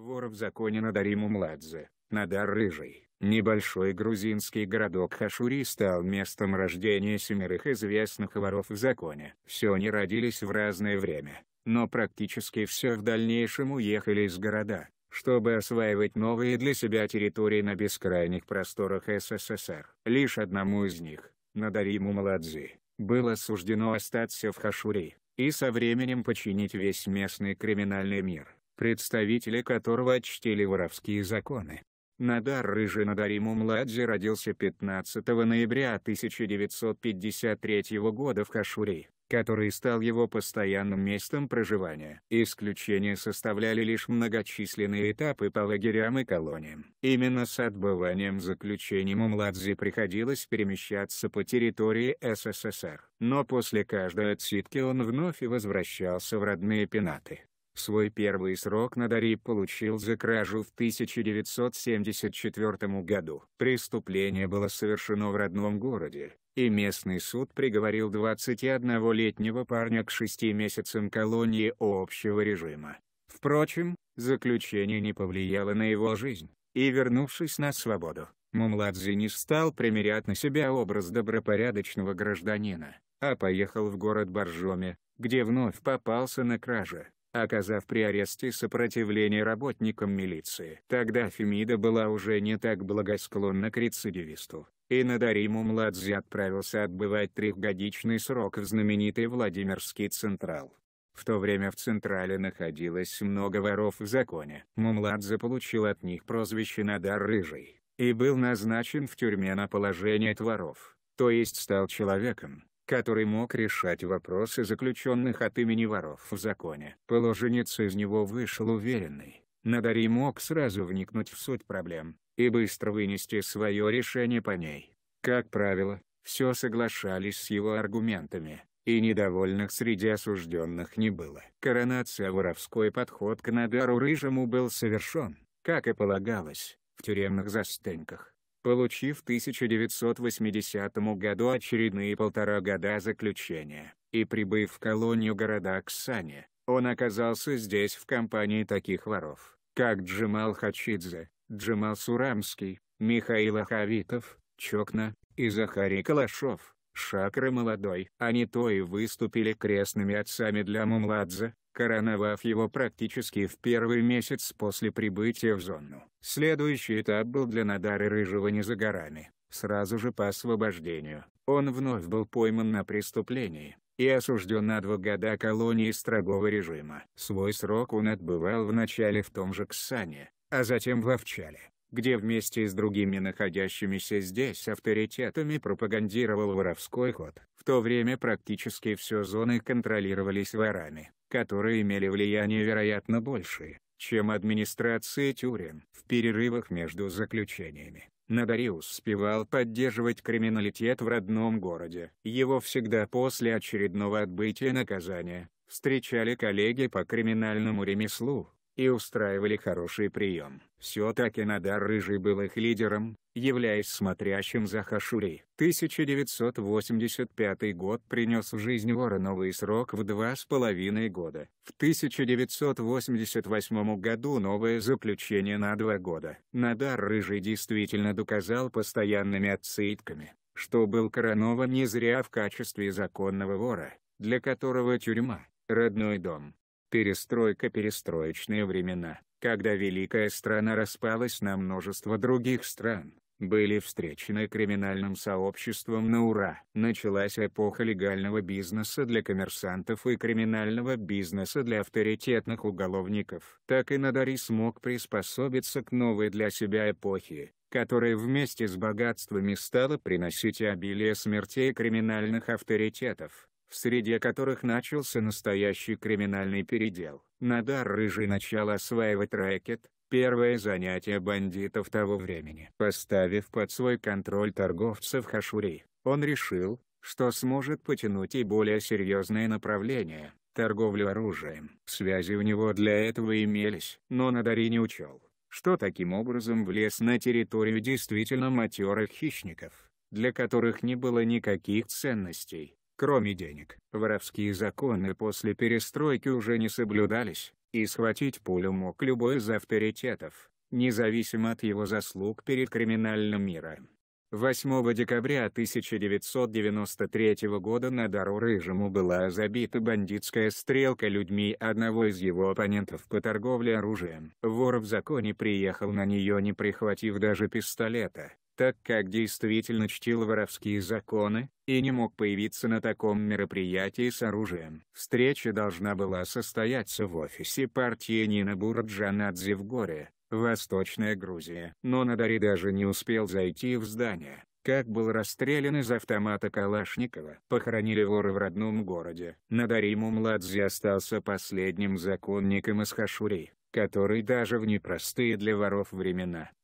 Вор в законе Надари Мумладзе, Надар Рыжий. Небольшой грузинский городок Хашури стал местом рождения семерых известных воров в законе. Все они родились в разное время, но практически все в дальнейшем уехали из города, чтобы осваивать новые для себя территории на бескрайних просторах СССР. Лишь одному из них, Надариму Младзе, было суждено остаться в Хашури, и со временем починить весь местный криминальный мир представители которого очтили воровские законы. Надар Рыжинадарим Умладзе родился 15 ноября 1953 года в Кашури, который стал его постоянным местом проживания. Исключение составляли лишь многочисленные этапы по лагерям и колониям. Именно с отбыванием заключения Мумладзе приходилось перемещаться по территории СССР. Но после каждой отсидки он вновь и возвращался в родные пенаты. Свой первый срок на Дари получил за кражу в 1974 году. Преступление было совершено в родном городе, и местный суд приговорил 21-летнего парня к 6 месяцам колонии общего режима. Впрочем, заключение не повлияло на его жизнь, и вернувшись на свободу, Мумладзе не стал примерять на себя образ добропорядочного гражданина, а поехал в город Боржоми, где вновь попался на краже оказав при аресте сопротивление работникам милиции. Тогда Фемида была уже не так благосклонна к рецидивисту, и Надариму Младзе отправился отбывать трехгодичный срок в знаменитый Владимирский Централ. В то время в Централе находилось много воров в законе. Мумладзе получил от них прозвище Надар Рыжий, и был назначен в тюрьме на положение творов, то есть стал человеком, который мог решать вопросы заключенных от имени воров в законе. Положенец из него вышел уверенный. Надари мог сразу вникнуть в суть проблем и быстро вынести свое решение по ней. Как правило, все соглашались с его аргументами, и недовольных среди осужденных не было. Коронация воровской подход к Надару Рыжему был совершен, как и полагалось, в тюремных застенках получив в 1980 году очередные полтора года заключения, и прибыв в колонию города Ксане, он оказался здесь в компании таких воров, как Джемал Хачидзе, Джемал Сурамский, Михаил Ахавитов, Чокна и Захарий Калашов. Шакры молодой. Они то и выступили крестными отцами для Мумладзе, короновав его практически в первый месяц после прибытия в зону. Следующий этап был для Надары Рыжего не за горами. Сразу же по освобождению, он вновь был пойман на преступлении и осужден на два года колонии строгого режима. Свой срок он отбывал вначале в том же Ксане, а затем в Овчале, где вместе с другими находящимися здесь авторитетами пропагандировал воровской ход. В то время практически все зоны контролировались ворами, которые имели влияние вероятно большее, чем администрация Тюрин. В перерывах между заключениями, Надариус успевал поддерживать криминалитет в родном городе. Его всегда после очередного отбытия наказания, встречали коллеги по криминальному ремеслу, и устраивали хороший прием. Все-таки Надар Рыжий был их лидером, являясь смотрящим за хашурей. 1985 год принес в жизнь вора новый срок в два с половиной года. В 1988 году новое заключение на два года. Надар Рыжий действительно доказал постоянными отсытками, что был коронован не зря в качестве законного вора, для которого тюрьма – родной дом. Перестройка, перестроечные времена, когда великая страна распалась на множество других стран, были встречены криминальным сообществом на ура. Началась эпоха легального бизнеса для коммерсантов и криминального бизнеса для авторитетных уголовников. Так и Надари смог приспособиться к новой для себя эпохе, которая вместе с богатствами стала приносить обилие смертей криминальных авторитетов в среде которых начался настоящий криминальный передел. Надар Рыжий начал осваивать рэкет, первое занятие бандитов того времени. Поставив под свой контроль торговцев Хашури, он решил, что сможет потянуть и более серьезное направление – торговлю оружием. Связи у него для этого имелись, но Надари не учел, что таким образом влез на территорию действительно матерых хищников, для которых не было никаких ценностей, кроме денег. Воровские законы после перестройки уже не соблюдались, и схватить пулю мог любой из авторитетов, независимо от его заслуг перед криминальным миром. 8 декабря 1993 года на дару Рыжему была забита бандитская стрелка людьми одного из его оппонентов по торговле оружием. Вор в законе приехал на нее не прихватив даже пистолета, так как действительно чтил воровские законы, и не мог появиться на таком мероприятии с оружием. Встреча должна была состояться в офисе партии Нина Бурджанадзе в горе, Восточная Грузия. Но Надари даже не успел зайти в здание, как был расстрелян из автомата Калашникова. Похоронили воры в родном городе. Надари Мумладзе остался последним законником из Хашури, который даже в непростые для воров времена